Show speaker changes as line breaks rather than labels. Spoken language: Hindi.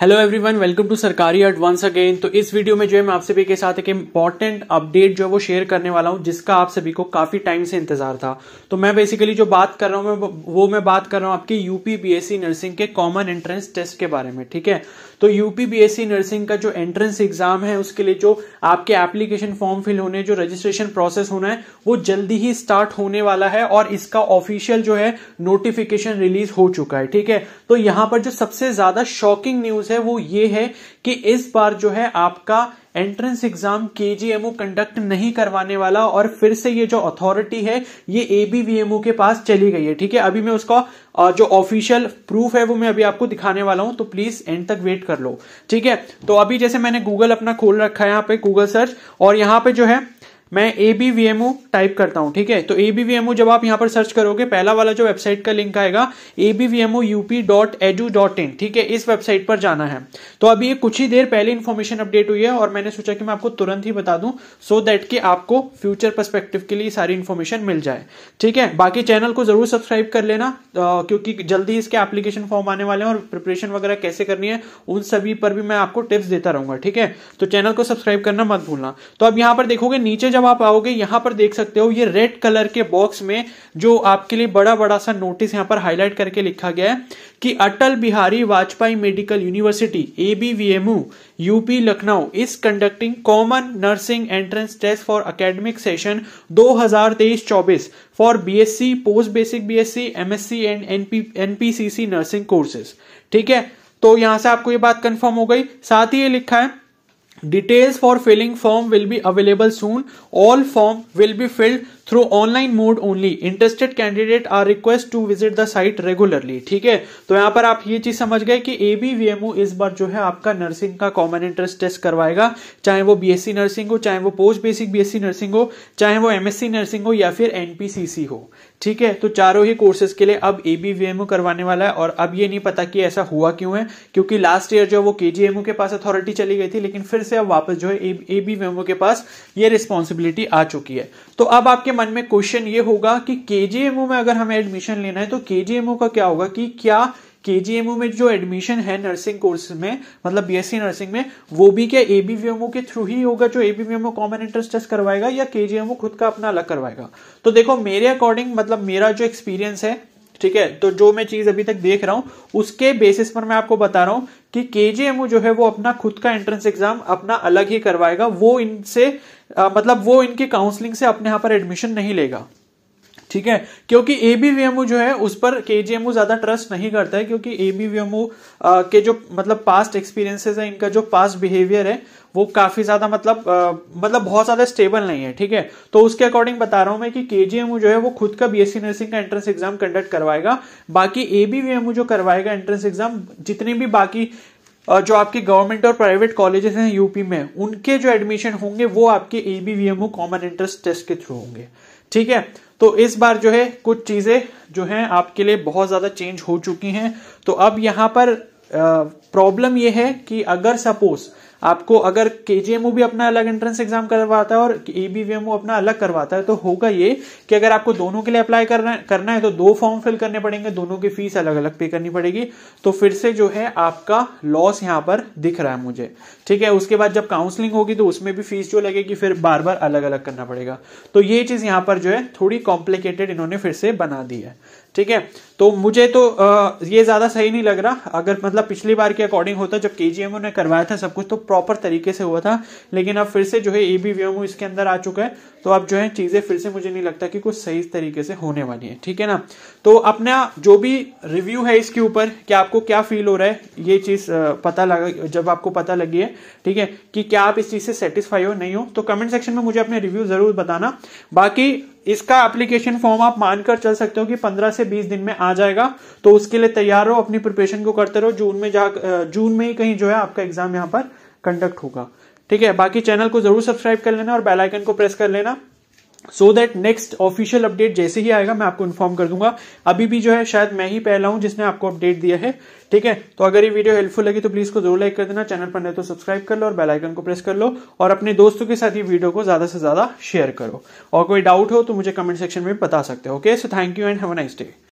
हेलो एवरीवन वेलकम टू सरकारी अर्ट वंस अगेन तो इस वीडियो में जो है मैं आप सभी के साथ एक इम्पॉर्टेंट अपडेट जो है वो शेयर करने वाला हूं जिसका आप सभी को काफी टाइम से इंतजार था तो मैं बेसिकली जो बात कर रहा हूं वो मैं बात कर रहा हूं आपकी यूपी बीएससी नर्सिंग के कॉमन एंट्रेंस टेस्ट के बारे में ठीक है तो यूपी बीएससी नर्सिंग का जो एंट्रेंस एग्जाम है उसके लिए जो आपके एप्लीकेशन फॉर्म फिल होने जो रजिस्ट्रेशन प्रोसेस होना है वो जल्दी ही स्टार्ट होने वाला है और इसका ऑफिशियल जो है नोटिफिकेशन रिलीज हो चुका है ठीक है तो यहां पर जो सबसे ज्यादा शॉकिंग न्यूज न्यूज है वो ये है कि इस बार जो है आपका एंट्रेंस एग्जाम के कंडक्ट नहीं करवाने वाला और फिर से ये जो अथॉरिटी है ये एबीवीएमओ के पास चली गई है ठीक है अभी मैं उसका जो ऑफिशियल प्रूफ है वो मैं अभी आपको दिखाने वाला हूं तो प्लीज एंड तक वेट कर लो ठीक है तो अभी जैसे मैंने गूगल अपना खोल रखा है यहाँ पे गूगल सर्च और यहाँ पे जो है मैं A B V M O type करता हूँ ठीक है तो A B V M O जब आप यहाँ पर सर्च करोगे पहला वाला जो वेबसाइट का लिंक आएगा A B V M O U P dot edu dot in ठीक है इस वेबसाइट पर जाना है तो अभी ये कुछ ही देर पहले इन्फॉर्मेशन अपडेट हुई है और मैंने सोचा कि मैं आपको तुरंत ही बता दूं सो दैट कि आपको फ्यूचर परस्पेक्टिव के लिए सारी इन्फॉर्मेशन मिल जाए ठीक है बाकी चैनल को जरूर सब्सक्राइब कर लेना क्योंकि जल्दी इसके एप्लीकेशन फॉर्म आने वाले हैं और प्रिपरेशन वगैरह कैसे करनी है उन सभी पर भी मैं आपको टिप्स देता रहूंगा ठीक है तो चैनल को सब्सक्राइब करना मत भूलना तो अब यहाँ पर देखोगे नीचे जब जब आप आओगे यहां पर देख सकते हो ये रेड कलर के बॉक्स में जो आपके लिए बड़ा बड़ा सा नोटिस यहां पर हाईलाइट करके लिखा गया है कि Atal Bihari Vajpayee medical university a UP Lucknow is conducting common nursing entrance test for academic session 2023-24 for BSc post basic BSc MSc and NPCC nursing courses ठीक है तो यहां से आपको ये बात कंफर्म हो गई साथ ही ये लिखा है Details for filling form will be available soon. All form will be filled through online mode only interested candidate are request to visit the site regularly ठीक है तो यहां पर आप ये चीज समझ गए कि ए बी वी इस बार जो है आपका नर्सिंग का कॉमन इंटरेस्ट टेस्ट करवाएगा चाहे वो बीएससी नर्सिंग हो चाहे वो पोस्ट बेसिक बीएससी नर्सिंग हो चाहे वो एमएससी नर्सिंग हो या फिर एनपीसीसी हो ठीक है तो चारों ही कोर्सेज के लिए अब एबीवीएमओ करवाने वाला है और अब ये नहीं पता कि ऐसा हुआ क्यों है क्योंकि लास्ट ईयर जो है वो केजीएमओ के पास अथॉरिटी चली गई थी लेकिन फिर से अब वापस जो है एबीवीएमओ के पास ये रिस्पॉन्सिबिलिटी आ चुकी है तो अब आपके मन में क्वेश्चन ये होगा कि केजीएमओ में अगर हमें एडमिशन लेना है तो केजीएमओ का क्या होगा कि क्या केजीएमओ में जो एडमिशन है नर्सिंग कोर्स में मतलब बीएससी नर्सिंग में वो भी क्या एबीवीएमओ के थ्रू ही होगा जो एबीवीएमओ कॉमन एंट्रेंस टेस्ट करवाएगा या केजीएमओ खुद का अपना अलग करवाएगा तो देखो मेरे अकॉर्डिंग मतलब मेरा जो एक्सपीरियंस है ठीक है तो जो मैं चीज अभी तक देख रहा हूं उसके बेसिस पर मैं आपको बता रहा हूं कि केजीएमयू जो है वो अपना खुद का एंट्रेंस एग्जाम अपना अलग ही करवाएगा वो इनसे मतलब वो इनकी काउंसलिंग से अपने यहां पर एडमिशन नहीं लेगा ठीक है क्योंकि एबीवीएमओ जो है उस पर केजीएमओ ज्यादा ट्रस्ट नहीं करता है क्योंकि एबीवीएमओ के जो मतलब पास्ट एक्सपीरियंसेस है इनका जो पास्ट बिहेवियर है वो काफी ज्यादा मतलब आ, मतलब बहुत ज्यादा स्टेबल नहीं है ठीक है तो उसके अकॉर्डिंग बता रहा हूं मैं कि केजीएमओ जो है वो खुद का बीएससी नर्सिंग का एंट्रेंस एग्जाम कंडक्ट करवाएगा बाकी एबीवीएमओ जो करवाएगा एंट्रेंस एग्जाम जितने भी बाकी जो आपके गवर्नमेंट और प्राइवेट कॉलेजेस हैं यूपी में उनके जो एडमिशन होंगे वो आपके एबीवीएमओ कॉमन एंट्रेंस टेस्ट के थ्रू होंगे ठीक है तो इस बार जो है कुछ चीज़ें जो हैं आपके लिए बहुत ज़्यादा चेंज हो चुकी हैं तो अब यहां पर प्रॉब्लम यह है कि अगर सपोज़ आपको अगर केजीएमओ भी अपना अलग एंट्रेंस एग्जाम करवाता है और ईबीवीएमओ अपना अलग करवाता है तो होगा ये कि अगर आपको दोनों के लिए अप्लाई करना करना है तो दो फॉर्म फिल करने पड़ेंगे दोनों की फीस अलग अलग पे करनी पड़ेगी तो फिर से जो है आपका लॉस यहाँ पर दिख रहा है मुझे ठीक है उसके बाद जब काउंसलिंग होगी तो उसमें भी फीस जो लगेगी फिर बार बार अलग अलग करना पड़ेगा तो ये चीज यहाँ पर जो है थोड़ी कॉम्प्लिकेटेड इन्होंने फिर से बना दी है ठीक है तो मुझे तो आ, ये ज्यादा सही नहीं लग रहा अगर मतलब पिछली बार के अकॉर्डिंग होता जब के जी ने करवाया था सब कुछ तो प्रॉपर तरीके से हुआ था लेकिन अब फिर से जो है ए बी इसके अंदर आ चुका है तो अब जो है चीजें फिर से मुझे नहीं लगता कि कुछ सही तरीके से होने वाली है ठीक है ना तो अपना जो भी रिव्यू है इसके ऊपर कि आपको क्या फील हो रहा है ये चीज पता लगा जब आपको पता लगी है ठीक है कि क्या आप इस चीज से सेटिस्फाई हो नहीं हो तो कमेंट सेक्शन में मुझे अपने रिव्यू जरूर बताना बाकी इसका एप्लीकेशन फॉर्म आप मानकर चल सकते हो कि 15 से 20 दिन में आ जाएगा तो उसके लिए तैयार रहो अपनी प्रिपरेशन को करते रहो जून में जा जून में ही कहीं जो है आपका एग्जाम यहाँ पर कंडक्ट होगा ठीक है बाकी चैनल को जरूर सब्सक्राइब कर लेना और बेलाइकन को प्रेस कर लेना so that next official update जैसे ही आएगा मैं आपको इन्फॉर्म कर दूंगा अभी भी जो है शायद मैं ही पहला हूं जिसने आपको अपडेट दिया है ठीक है तो अगर ये वीडियो हेल्पफुल लगी तो प्लीज को जरूर लाइक कर देना चैनल पर नए तो सब्सक्राइब कर लो और बेल आइकन को प्रेस कर लो और अपने दोस्तों के साथ ये वीडियो को ज्यादा से ज्यादा शेयर करो और कोई डाउट हो तो मुझे कमेंट सेक्शन में बता सकते हो okay so thank you and have a nice day